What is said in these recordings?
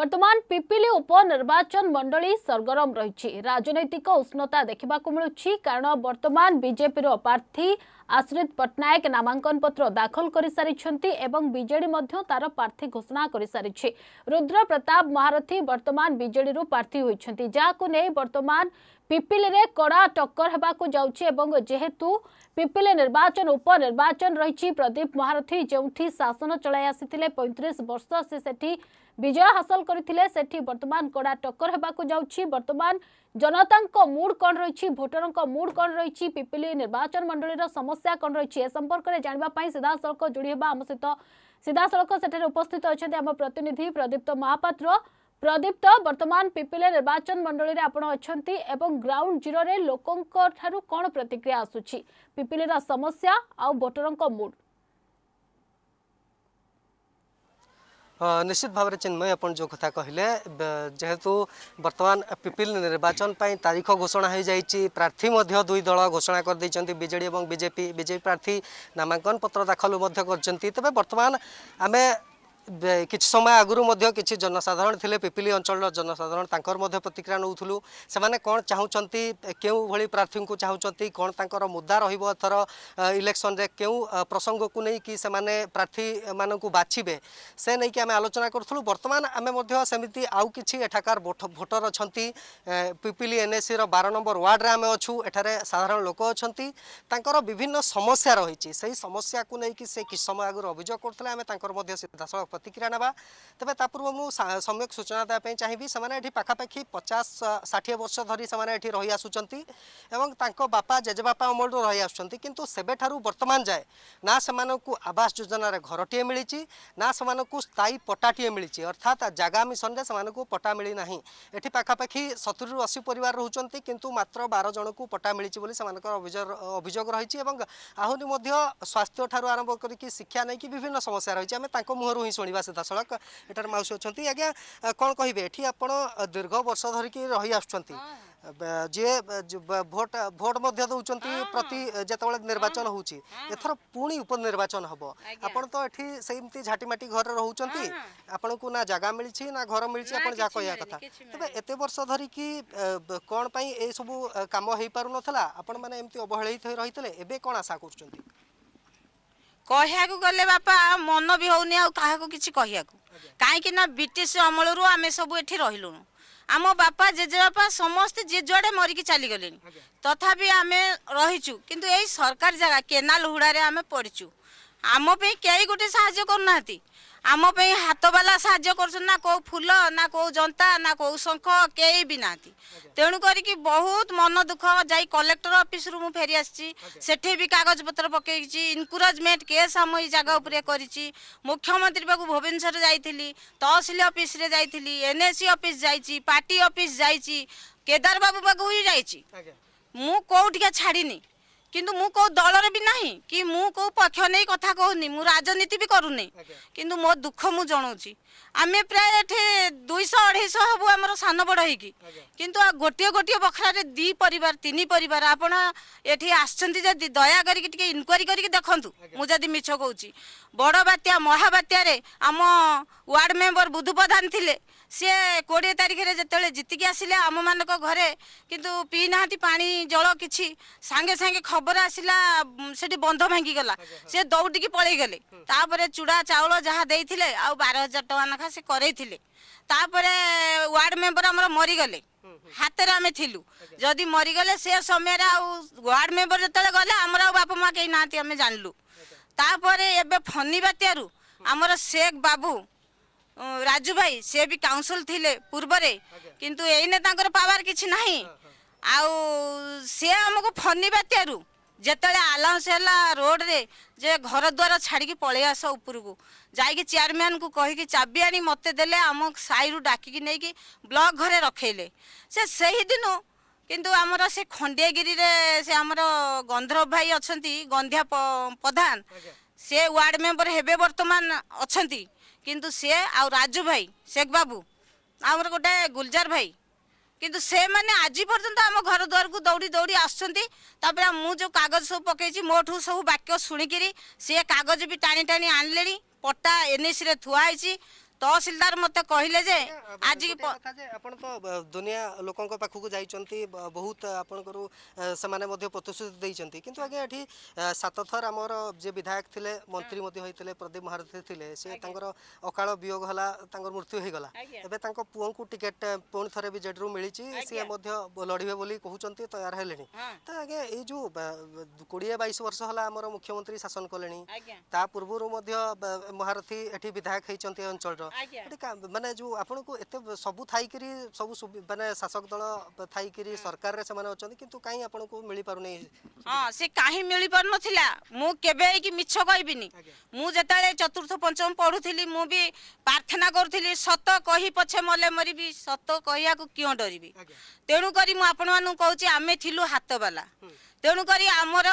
বর্তমান পিপিলি উপনির্বাচন মণ্ডলী সরগরম রয়েছে রাজনৈতিক উষ্ণতা দেখা মিলুছি কারণ বর্তমান বিজেপির প্রার্থী আশ্রিত পট্টনাক নামাঙ্কনপত্র দাখল করে সারি এবং বিজেডি মধ্য তার প্রার্থী ঘোষণা করে সারিছে রুদ্র প্রতাপ মহারথী বর্তমান বিজেডি প্রার্থী হয়েছেন যা বর্তমান পিপিলিরে কড়া টক্কর হওয়া যাচ্ছে এবং যেহেতু পিপিলি নির্বাচন উপনির্বাচন রয়েছে প্রদীপ মহারথী যে শাসন চলাই আসিলে পঁয়ত্রিশ বর্ষ সে সেটি ବିଜୟ ହାସଲ କରିଥିଲେ ସେଠି ବର୍ତ୍ତମାନ କଡ଼ା ଟକ୍କର ହେବାକୁ ଯାଉଛି ବର୍ତ୍ତମାନ ଜନତାଙ୍କ ମୁଡ୍ କ'ଣ ରହିଛି ଭୋଟରଙ୍କ ମୁଡ୍ କ'ଣ ରହିଛି ପିପିଲି ନିର୍ବାଚନ ମଣ୍ଡଳୀର ସମସ୍ୟା କ'ଣ ରହିଛି ଏ ସମ୍ପର୍କରେ ଜାଣିବା ପାଇଁ ସିଧାସଳଖ ଯୋଡ଼ି ହେବା ଆମ ସହିତ ସିଧାସଳଖ ସେଠାରେ ଉପସ୍ଥିତ ଅଛନ୍ତି ଆମ ପ୍ରତିନିଧି ପ୍ରଦୀପ୍ତ ମହାପାତ୍ର ପ୍ରଦୀପ୍ତ ବର୍ତ୍ତମାନ ପିପିଲି ନିର୍ବାଚନ ମଣ୍ଡଳୀରେ ଆପଣ ଅଛନ୍ତି ଏବଂ ଗ୍ରାଉଣ୍ଡ ଜିରୋରେ ଲୋକଙ୍କ ଠାରୁ କ'ଣ ପ୍ରତିକ୍ରିୟା ଆସୁଛି ପିପିଲିର ସମସ୍ୟା ଆଉ ଭୋଟରଙ୍କ ମୁଡ୍ নিশ্চিত ভাবে চিন্ময় আপনার যে কথা কহিলেন যেহেতু বর্তমান পিপিল নির্বাচন পাই তারিখ ঘোষণা হয়ে যাই প্রার্থী মধ্য দুই দল ঘোষণা করে দিয়েছেন বিজেডি এবং বিজেপি বিজেপি প্রার্থী নামাঙ্কন পত্র দাখল করছেন তবে বর্তমান আমি କିଛି ସମୟ ଆଗରୁ ମଧ୍ୟ କିଛି ଜନସାଧାରଣ ଥିଲେ ପିପିଲି ଅଞ୍ଚଳର ଜନସାଧାରଣ ତାଙ୍କର ମଧ୍ୟ ପ୍ରତିକ୍ରିୟା ନେଉଥିଲୁ ସେମାନେ କ'ଣ ଚାହୁଁଛନ୍ତି କେଉଁଭଳି ପ୍ରାର୍ଥୀଙ୍କୁ ଚାହୁଁଛନ୍ତି କ'ଣ ତାଙ୍କର ମୁଦ୍ଦା ରହିବ ଏଥର ଇଲେକ୍ସନରେ କେଉଁ ପ୍ରସଙ୍ଗକୁ ନେଇକି ସେମାନେ ପ୍ରାର୍ଥୀମାନଙ୍କୁ ବାଛିବେ ସେ ନେଇକି ଆମେ ଆଲୋଚନା କରୁଥିଲୁ ବର୍ତ୍ତମାନ ଆମେ ମଧ୍ୟ ସେମିତି ଆଉ କିଛି ଏଠାକାର ଭୋଟର ଅଛନ୍ତି ପିପିଲି ଏନ୍ଏସିର ବାର ନମ୍ବର ୱାର୍ଡ଼ରେ ଆମେ ଅଛୁ ଏଠାରେ ସାଧାରଣ ଲୋକ ଅଛନ୍ତି ତାଙ୍କର ବିଭିନ୍ନ ସମସ୍ୟା ରହିଛି ସେହି ସମସ୍ୟାକୁ ନେଇକି ସେ କିଛି ସମୟ ଆଗରୁ ଅଭିଯୋଗ କରୁଥିଲେ ଆମେ ତାଙ୍କର ମଧ୍ୟ ସିଧାସଳଖ প্রতিক্রিয়া নেওয়া তবে তা পূর্ব মু সম্যক সূচনা দেওয়া চাহিবি সে এটি পাখাপাখি পচাশ ষাঠিয়ে বর্ষ ধরি সে এটি রহি আসুচার এবং তাঁক বাপা জেজেবাপা অমলর রহি আসুচার কিন্তু সেবেঠার বর্তমান যায় না সে আবাস যোজনার ঘরটিয়ে মিছে না সে স্থায়ী পটাটিয়ে মিছে অর্থাৎ জাগা মিশনরে সে পটা মিলি না এটি পাখাপাখি সতুরি অশী পরিবার রয়েছেন কিন্তু মাত্র বার জনক পটা মিছে বলে সে অভিযোগ রয়েছে এবং আহরি মধ্য স্বাস্থ্য ঠার আরম্ভ করি শিক্ষা নেই বিভিন্ন সমস্যা রয়েছে আমি তাঁর মুহরু ହିଁ ଶୁଣିବା ସିଧାସଳଖ ଏଠାରେ ମାଉସୀ ଅଛନ୍ତି ଆଜ୍ଞା କ'ଣ କହିବେ ଏଠି ଆପଣ ଦୀର୍ଘ ବର୍ଷ ଧରିକି ରହି ଆସୁଛନ୍ତି ଯିଏ ଭୋଟ ଭୋଟ ମଧ୍ୟ ଦେଉଛନ୍ତି ପ୍ରତି ଯେତେବେଳେ ନିର୍ବାଚନ ହେଉଛି ଏଥର ପୁଣି ଉପନିର୍ବାଚନ ହେବ ଆପଣ ତ ଏଠି ସେମିତି ଝାଟିମାଟି ଘରେ ରହୁଛନ୍ତି ଆପଣଙ୍କୁ ନା ଜାଗା ମିଳିଛି ନା ଘର ମିଳିଛି ଆପଣ ଯାହା କହିବା କଥା ତେବେ ଏତେ ବର୍ଷ ଧରିକି କ'ଣ ପାଇଁ ଏସବୁ କାମ ହେଇପାରୁନଥିଲା ଆପଣମାନେ ଏମିତି ଅବହେଳିତ ହୋଇ ରହିଥିଲେ ଏବେ କ'ଣ ଆଶା କରୁଛନ୍ତି କହିବାକୁ ଗଲେ ବାପା ମନ ବି ହେଉନି ଆଉ କାହାକୁ କିଛି କହିବାକୁ କାହିଁକି ନା ବ୍ରିଟିଶ ଅମଳରୁ ଆମେ ସବୁ ଏଠି ରହିଲୁଣୁ ଆମ ବାପା ଜେଜେବାପା ସମସ୍ତେ ଯିଏ ଯୁଆଡ଼େ ମରିକି ଚାଲିଗଲେଣି ତଥାପି ଆମେ ରହିଛୁ କିନ୍ତୁ ଏଇ ସରକାର ଜାଗା କେନାଲ ହୁଡ଼ାରେ ଆମେ ପଡ଼ିଛୁ ଆମ ପାଇଁ କେହି ଗୋଟେ ସାହାଯ୍ୟ କରୁନାହାନ୍ତି ଆମ ପାଇଁ ହାତବାଲା ସାହାଯ୍ୟ କରୁଛନ୍ତି ନା କେଉଁ ଫୁଲ ନା କେଉଁ ଜନ୍ତା ନା କେଉଁ ଶଙ୍ଖ କେହି ବି ନାହାନ୍ତି ତେଣୁ କରିକି ବହୁତ ମନ ଦୁଃଖ ଯାଇ କଲେକ୍ଟର ଅଫିସରୁ ମୁଁ ଫେରି ଆସିଛି ସେଠି ବି କାଗଜପତ୍ର ପକେଇଛି ଇନକ୍ରୋଚମେଣ୍ଟ କେସ୍ ଆମ ଏଇ ଜାଗା ଉପରେ କରିଛି ମୁଖ୍ୟମନ୍ତ୍ରୀ ପାଖକୁ ଭୁବନେଶ୍ୱର ଯାଇଥିଲି ତହସିଲ ଅଫିସରେ ଯାଇଥିଲି ଏନ୍ ଏସ୍ ସି ଅଫିସ ଯାଇଛି ପାର୍ଟି ଅଫିସ୍ ଯାଇଛି କେଦାରବାବୁ ପାଖକୁ ବି ଯାଇଛି ମୁଁ କେଉଁଠିକା ଛାଡ଼ିନି কিন্তু ମୁଁ କେଉଁ ଦଳରେ ବି ନାହିଁ କି ମୁଁ କେଉଁ ପକ୍ଷ ନେଇ କଥା କହୁନି ମୁଁ ରାଜନୀତି ବି କରୁନି କିନ୍ତୁ ମୋ ଦୁଃଖ ମୁଁ ଜଣାଉଛି ଆମେ ପ୍ରାୟ ଏଠି ଦୁଇଶହ ଅଢ଼େଇଶହ ହେବୁ ଆମର ସାନ ବଡ଼ ହେଇକି କିନ୍ତୁ ଗୋଟିଏ ଗୋଟିଏ ବଖରାରେ ଦୁଇ ପରିବାର ତିନି ପରିବାର ଆପଣ ଏଠି ଆସିଛନ୍ତି ଯଦି ଦୟା କରିକି ଟିକେ ଇନକ୍ୱାରି କରିକି ଦେଖନ୍ତୁ ମୁଁ ଯଦି ମିଛ କହୁଛି ବଡ଼ ବାତ୍ୟା ମହାବାତ୍ୟାରେ ଆମ ୱାର୍ଡ଼ ମେମ୍ବର ବୁଧୁ ପ୍ରଧାନ ଥିଲେ सीए कोड़े तारीख में जिते जीतिकी आसिले आम मान घर कितु पी ना पा जल किसी सागे सागे खबर आसला से बंध भांगी गला सी दौड़ी पलिगले चूड़ा चाउल जहाँ दे बार हजार टाँह लखा से कई वार्ड मेम्बर आम मरीगले हाथ में आम जदि मरीगले से समय वार्ड मेम्बर जो गले आम बाप माँ कहीं ना जान जानलुता फनी बात्यारू आमर शेख बाबू ରାଜୁ ଭାଇ ସିଏ ବି କାଉନସିଲ୍ ଥିଲେ ପୂର୍ବରେ କିନ୍ତୁ ଏଇନେ ତାଙ୍କର ପାୱାର କିଛି ନାହିଁ ଆଉ ସିଏ ଆମକୁ ଫନି ବାତ୍ୟାରୁ ଯେତେବେଳେ ଆଲାଉନ୍ସ ହେଲା ରୋଡ଼ରେ ଯେ ଘର ଦ୍ୱାର ଛାଡ଼ିକି ପଳେଇ ଆସ ଉପରକୁ ଯାଇକି ଚେୟାରମ୍ୟାନ୍କୁ କହିକି ଚାବି ଆଣି ମୋତେ ଦେଲେ ଆମ ସାହିରୁ ଡାକିକି ନେଇକି ବ୍ଲକ୍ ଘରେ ରଖେଇଲେ ସେ ସେହିଦିନ କିନ୍ତୁ ଆମର ସେ ଖଣ୍ଡିଆଗିରିରେ ସେ ଆମର ଗନ୍ଧର୍ବ ଭାଇ ଅଛନ୍ତି ଗନ୍ଧିଆ ପ୍ରଧାନ ସେ ୱାର୍ଡ଼ ମେମ୍ବର ହେବେ ବର୍ତ୍ତମାନ ଅଛନ୍ତି କିନ୍ତୁ ସିଏ ଆଉ ରାଜୁ ଭାଇ ଶେଖ ବାବୁ ଆମର ଗୋଟେ ଗୁଲଜାର ଭାଇ କିନ୍ତୁ ସେମାନେ ଆଜି ପର୍ଯ୍ୟନ୍ତ ଆମ ଘର ଦୁଆରକୁ ଦୌଡ଼ି ଦୌଡ଼ି ଆସୁଛନ୍ତି ତାପରେ ମୁଁ ଯେଉଁ କାଗଜ ସବୁ ପକାଇଛି ମୋଠୁ ସବୁ ବାକ୍ୟ ଶୁଣିକିରି ସିଏ କାଗଜ ବି ଟାଣି ଟାଣି ଆଣିଲେଣି ପଟା ଏନ୍ଏସିରେ ଥୁଆ ହେଇଛି ତହସିଲଦାର ମୋତେ କହିଲେ ଯେ ଆଜି ଆପଣ ତ ଦୁନିଆ ଲୋକଙ୍କ ପାଖକୁ ଯାଇଛନ୍ତି ବହୁତ ଆପଣଙ୍କର ସେମାନେ ମଧ୍ୟ ପ୍ରତିଶ୍ରୁତି ଦେଇଛନ୍ତି କିନ୍ତୁ ଆଜ୍ଞା ଏଠି ସାତ ଥର ଆମର ଯିଏ ବିଧାୟକ ଥିଲେ ମନ୍ତ୍ରୀ ମଧ୍ୟ ହୋଇଥିଲେ ପ୍ରଦୀପ ମହାରଥୀ ଥିଲେ ସେ ତାଙ୍କର ଅକାଳ ବିୟୋଗ ହେଲା ତାଙ୍କର ମୃତ୍ୟୁ ହୋଇଗଲା ଏବେ ତାଙ୍କ ପୁଅଙ୍କୁ ଟିକେଟ୍ ପୁଣି ଥରେ ବିଜେଡ଼ିରୁ ମିଳିଛି ସିଏ ମଧ୍ୟ ଲଢ଼ିବେ ବୋଲି କହୁଛନ୍ତି ତୟାର ହେଲେଣି ତ ଆଜ୍ଞା ଏଇ ଯେଉଁ କୋଡ଼ିଏ ବାଇଶ ବର୍ଷ ହେଲା ଆମର ମୁଖ୍ୟମନ୍ତ୍ରୀ ଶାସନ କଲେଣି ତା ପୂର୍ବରୁ ମଧ୍ୟ ମହାରଥୀ ଏଠି ବିଧାୟକ ହୋଇଛନ୍ତି ଏ ଅଞ୍ଚଳର ଏଠି ମାନେ ଯେଉଁ ଆପଣଙ୍କୁ ଏତେ ସବୁ ଥାଇକିରି ସବୁ ମାନେ ଶାସକ ଦଳ ଥାଇକିରି ସରକାରରେ ସେମାନେ ଅଛନ୍ତି କିନ୍ତୁ କାହିଁ ଆପଣଙ୍କୁ ମିଳିପାରୁନି ହଁ ସେ କାହିଁ ମିଳିପାରୁନଥିଲା ମୁଁ କେବେ ହେଇକି ମିଛ କହିବିନି ମୁଁ ଯେତେବେଳେ ଚତୁର୍ଥ ପଞ୍ଚମ ପଢ଼ୁଥିଲି ମୁଁ ବି ପ୍ରାର୍ଥନା କରୁଥିଲି ସତ କହି ପଛେ ମଲେ ମରିବି ସତ କହିବାକୁ କିଅଁ ଡରିବି ତେଣୁକରି ମୁଁ ଆପଣମାନଙ୍କୁ କହୁଛି ଆମେ ଥିଲୁ ହାତବାଲା ତେଣୁକରି ଆମର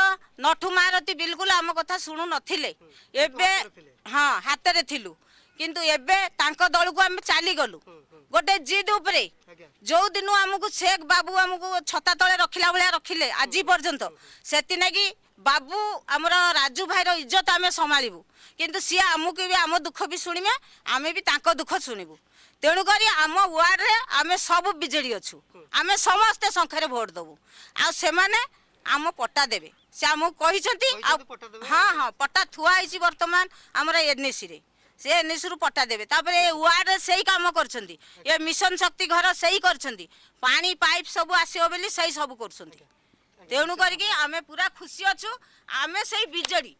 ନଠୁ ମହାରଥୀ ବିଲକୁଲ ଆମ କଥା ଶୁଣୁନଥିଲେ ଏବେ ହଁ ହାତରେ ଥିଲୁ কিন্তু ଏବେ ତାଙ୍କ ଦଳକୁ ଆମେ ଚାଲିଗଲୁ ଗୋଟେ ଜିଦ୍ ଉପରେ ଯୋଉ ଦିନୁ ଆମକୁ ଶେଖ୍ ବାବୁ ଆମକୁ ଛତା ତଳେ ରଖିଲା ଭଳିଆ ରଖିଲେ ଆଜି ପର୍ଯ୍ୟନ୍ତ ସେଥିଲାଗି ବାବୁ ଆମର ରାଜୁ ଭାଇର ଇଜ୍ଜତ ଆମେ ସମ୍ଭାଳିବୁ କିନ୍ତୁ ସିଏ ଆମକୁ ବି ଆମ ଦୁଃଖ ବି ଶୁଣିବେ ଆମେ ବି ତାଙ୍କ ଦୁଃଖ ଶୁଣିବୁ ତେଣୁକରି ଆମ ୱାର୍ଡ଼ରେ ଆମେ ସବୁ ବିଜେଡ଼ି ଅଛୁ ଆମେ ସମସ୍ତେ ସଂଖ୍ୟାରେ ଭୋଟ୍ ଦେବୁ ଆଉ ସେମାନେ ଆମ ପଟ୍ଟା ଦେବେ ସେ ଆମକୁ କହିଛନ୍ତି ଆଉ ହଁ ହଁ ପଟ୍ଟା ଥୁଆ ହେଇଛି ବର୍ତ୍ତମାନ ଆମର ଏନ୍ଏସିରେ ସେ ଏନ୍ଏସ୍ରୁ ପଟା ଦେବେ ତାପରେ ୱାର୍ଡ ସେଇ କାମ କରୁଛନ୍ତି ଏ ମିଶନ ଶକ୍ତି ଘର ସେଇ କରୁଛନ୍ତି ପାଣି ପାଇପ୍ ସବୁ ଆସିବ ବୋଲି ସେଇ ସବୁ କରୁଛନ୍ତି ତେଣୁ କରିକି ଆମେ ପୁରା ଖୁସି ଅଛୁ ଆମେ ସେଇ ତଥାପି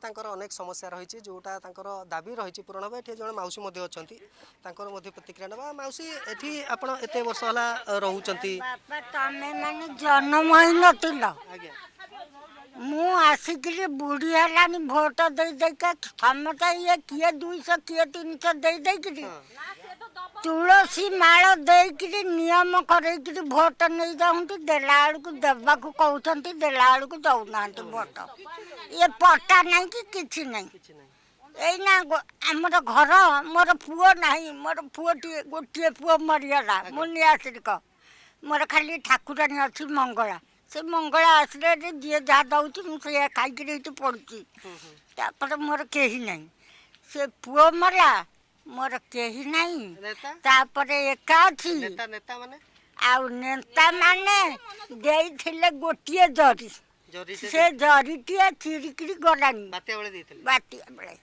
ତାଙ୍କର ଅନେକ ସମସ୍ୟା ରହିଛି ଯେଉଁଟା ତାଙ୍କର ଦାବି ରହିଛି ପୂରଣ ହେବ ଏଠି ଜଣେ ମାଉସୀ ମଧ୍ୟ ଅଛନ୍ତି ତାଙ୍କର ପ୍ରତିକ୍ରିୟା ନେବା ମାଉସୀ ଏଠି ଆପଣ ଏତେ ବର୍ଷ ହେଲା ରହୁଛନ୍ତି ମୁଁ ଆସିକିରି ବୁଢ଼ୀ ହେଲାଣି ଭୋଟ ଦେଇ ଦେଇକା ସମସ୍ତେ ଇଏ କିଏ ଦୁଇଶହ କିଏ ତିନିଶହ ଦେଇ ଦେଇକିରି ତୁଳସୀ ମାଳ ଦେଇକିରି ନିୟମ କରେଇକିରି ଭୋଟ ନେଇଯାଉଛନ୍ତି ଦେଲା ବେଳକୁ ଦେବାକୁ କହୁଛନ୍ତି ଦେଲାବେଳକୁ ବେଳକୁ ଦେଉନାହାନ୍ତି ଭୋଟ ଇଏ ପଟା ନାହିଁ କି କିଛି ନାହିଁ ଏଇନା ଆମର ଘର ମୋର ପୁଅ ନାହିଁ ମୋର ପୁଅଟିଏ ଗୋଟିଏ ପୁଅ ମରିଗଲା ମୁଁ ନିଆଶ୍ରିକ ମୋର ଖାଲି ଠାକୁରାଣୀ ଅଛି ମଙ୍ଗଳା ସେ ମଙ୍ଗଳା ଆସିଲେ ଯିଏ ଯାହା ଦେଉଛି ମୁଁ ସେଇଆ ଖାଇକିରି ଏଇଠି ପଡ଼ୁଛି ତାପରେ ମୋର କେହି ନାହିଁ ସେ ପୁଅ ମଲା ମୋର କେହି ନାହିଁ ତାପରେ ଏକା ଅଛି ଆଉ ନେତା ମାନେ ଦେଇଥିଲେ ଗୋଟିଏ ଜରି ସେ ଜରିଟିଏ ଚିରିକିରି ଗଲାଣି ବାତ୍ୟା ବେଳେ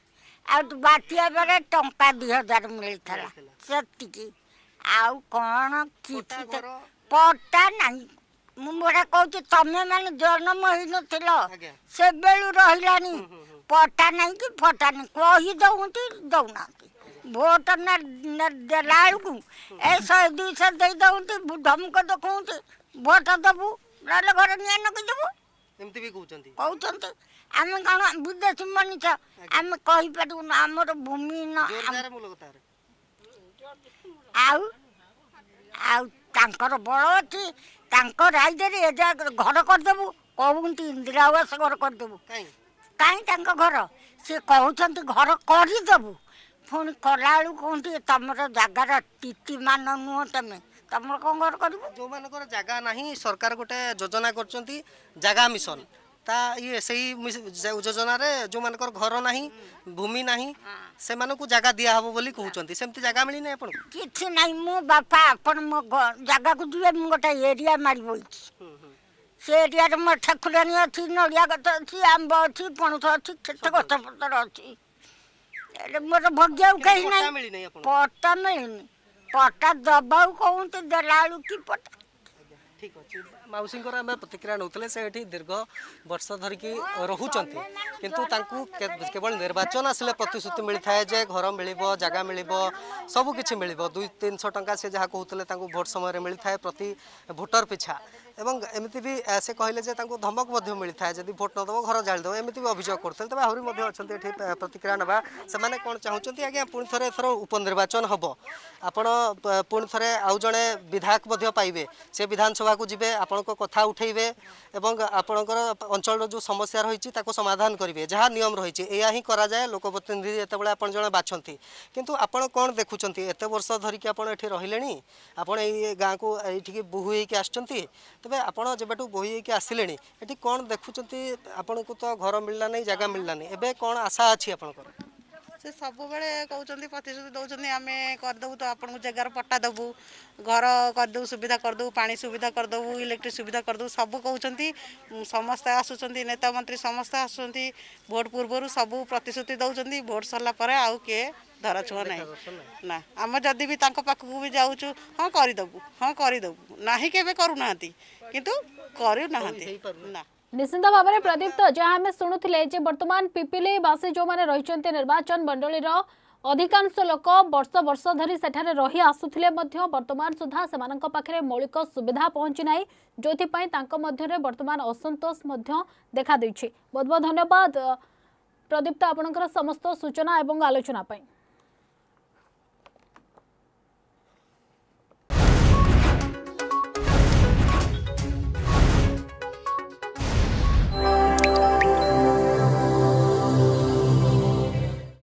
ଆଉ ବାତ୍ୟା ବେଳେ ଟଙ୍କା ଦୁଇ ହଜାର ମିଳିଥିଲା ସେତିକି ଆଉ କ'ଣ କିଛି ପଟା ନାହିଁ ମୁଁ ମୋଟା କହୁଛି ତମେମାନେ ଜନ୍ମ ହେଇନଥିଲ ସେବେଳୁ ରହିଲାଣି ପଟା ନାହିଁ କି ଫଟା ନାହିଁ କହି ଦେଉଛନ୍ତି ଦେଉନାହାନ୍ତି ଭୋଟ ଦେଲା ବେଳକୁ ଏ ଶହେ ଦୁଇଶହ ଦେଇ ଦେଉଛନ୍ତି ଧମକ ଦେଖଉଛି ଭୋଟ ଦେବୁ ନହେଲେ ଘରେ ନିଆଁ ନଗେଇଦେବୁ ଏମିତି ବି କହୁଛନ୍ତି କହୁଛନ୍ତି ଆମେ କ'ଣ ବିଦେଶୀ ମଣିଷ ଆମେ କହିପାରିବୁନୁ ଆମର ଭୂମି ନ ଆଉ ଆଉ ତାଙ୍କର ବଳ ଅଛି ତାଙ୍କ ରାଇଜରେ ଏ ଘର କରିଦେବୁ କହୁଛନ୍ତି ଇନ୍ଦିରା ଆବାସ ଘର କରିଦେବୁ କାହିଁ ତାଙ୍କ ଘର ସିଏ କହୁଛନ୍ତି ଘର କରିଦେବୁ ପୁଣି କଲାବେଳକୁ କୁହନ୍ତି ତମର ଜାଗାର ଟିଟିମାନ ନୁହଁ ତମେ ତମର କ'ଣ ଘର କରିବୁ ଯେଉଁମାନଙ୍କର ଜାଗା ନାହିଁ ସରକାର ଗୋଟେ ଯୋଜନା କରିଛନ୍ତି ଜାଗା ମିଶନ ता ये सही योजन जो मान घर ना भूमि ना से मानक जगह दिया हम बोली कहते सेमती जगह मिली ना आप कि ना मो बापा आप जगह को जी गोटे एरिया मार बोई से एरिया मो ठाकुरानी अच्छी नड़िया गत अच्छी आंब अच्छी पणस अच्छी गत पतर अच्छी मोर भग्य कहीं ना पटा मिलनी कहते देखिए मौसमी को आम प्रतिक्रिया नौले दीर्घ बर्ष धरिकी रोचे किंतु केवल निर्वाचन आसे प्रतिश्रुति मिलता है घर मिल जगह मिल सबकि मिल दुई तीन शौ टा सी जहाँ कहते हैं भोट समय मिलता है प्रति भोटर पिछा एवं एमती भी से कहले धमक मिलता है जब भोट नदेव घर जालीदेव एमती भी अभियोग करते तेज आहरी अच्छा प्रतिक्रिया ना से कौन चाहूँ आज्ञा पुणी थे थर उपनिर्वाचन हम आपण पुणे आउ जड़े विधायक पाइबे से विधानसभा को जी आप কথা উঠাইবে এবং आपणकर অঞ্চলৰ যো সমস্যা হৈছি তাকো সমাধান কৰিবে যা নিয়ম ৰৈছে এয়া হহি কৰা যায় লোকপতিনি এতিবালে आपण যনা বাছন্তি কিন্তু आपण কোন দেখুচন্তি এতে বছৰ ধৰি কি आपण এঠী ৰহিলেণী आपण এই গাঁৱক এঠীকি বুইহে কি আছন্তি তবৈ आपण জেবাটো বুইহে কি আছিলেণী এতি কোন দেখুচন্তি आपणক তো ঘৰ মিললা নাই জায়গা মিললা নাই এবে কোন আশা আছে आपणক ସେ ସବୁବେଳେ କହୁଛନ୍ତି ପ୍ରତିଶ୍ରୁତି ଦେଉଛନ୍ତି ଆମେ କରିଦେବୁ ତ ଆପଣଙ୍କୁ ଜାଗାର ପଟ୍ଟା ଦେବୁ ଘର କରିଦେବୁ ସୁବିଧା କରିଦେବୁ ପାଣି ସୁବିଧା କରିଦେବୁ ଇଲେକ୍ଟ୍ରି ସୁବିଧା କରିଦେବୁ ସବୁ କହୁଛନ୍ତି ସମସ୍ତେ ଆସୁଛନ୍ତି ନେତା ମନ୍ତ୍ରୀ ସମସ୍ତେ ଆସୁଛନ୍ତି ଭୋଟ୍ ପୂର୍ବରୁ ସବୁ ପ୍ରତିଶ୍ରୁତି ଦେଉଛନ୍ତି ଭୋଟ୍ ସରିଲା ପରେ ଆଉ କିଏ ଧରାଛୁଆ ନାହିଁ ନା ଆମେ ଯଦି ବି ତାଙ୍କ ପାଖକୁ ବି ଯାଉଛୁ ହଁ କରିଦେବୁ ହଁ କରିଦେବୁ ନାହିଁ କେବେ କରୁନାହାନ୍ତି କିନ୍ତୁ କରୁନାହାନ୍ତି ନା নিশ্চিত ভাবে প্রদীপ্ত যা আমি শুণুলে যে বর্তমান পিপিলিবাসী যে রয়েছেন নির্বাচন মন্ডলীর অধিকাংশ লোক বর্ষ বর্ষ ধর সেখানে রহি আসুলে বর্তমান সুদ্ধা সে পাখে মৌলিক সুবিধা পৌঁছি না যেপা তাধ্যে বর্তমান অসন্তোষ দেখা দিয়েছে বহু বহু ধন্যবাদ প্রদীপ্ত আপনার সমস্ত সূচনা এবং আলোচনা